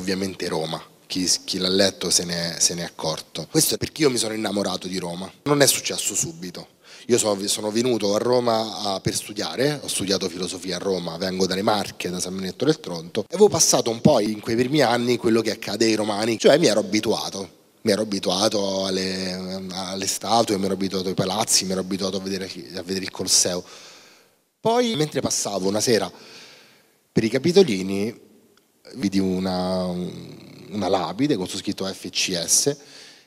ovviamente Roma. Chi, chi l'ha letto se ne, se ne è accorto. Questo è perché io mi sono innamorato di Roma. Non è successo subito. Io sono, venuto a Roma per studiare, ho studiato filosofia a Roma, vengo dalle Marche, da San Benedetto del Tronto, e avevo passato un po' in quei primi anni quello che accade ai romani, cioè mi ero abituato. Mi ero abituato alle, alle statue, mi ero abituato ai palazzi, mi ero abituato a vedere, a vedere il Colosseo. Poi, mentre passavo una sera per i Capitolini, vidi una, una labide con su scritto FCS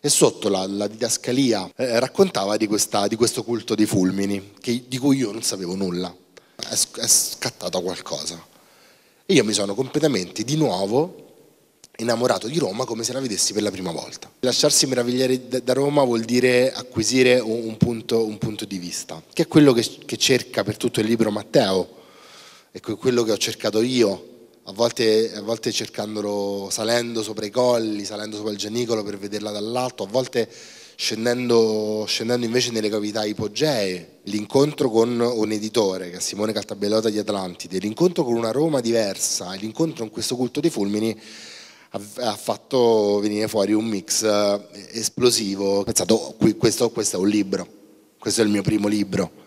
e sotto la, la didascalia eh, raccontava di, questa, di, questo culto dei fulmini, che, di cui io non sapevo nulla. È, è scattato qualcosa. E io mi sono completamente di nuovo innamorato di Roma come se la vedessi per la prima volta. Lasciarsi meravigliare da Roma vuol dire acquisire un punto, un punto di vista, che è quello che, che cerca per tutto il libro Matteo, è quello che ho cercato io a volte, a volte cercandolo salendo sopra i colli, salendo sopra il Gianicolo per vederla dall'alto, a volte scendendo, scendendo invece nelle cavità ipogee, l'incontro con un editore che è Simone Caltabellota di Atlantide, l'incontro con una Roma diversa, l'incontro con questo culto dei fulmini ha fatto venire fuori un mix eh, esplosivo. Ho pensato, oh, questo, questo è un libro, questo è il mio primo libro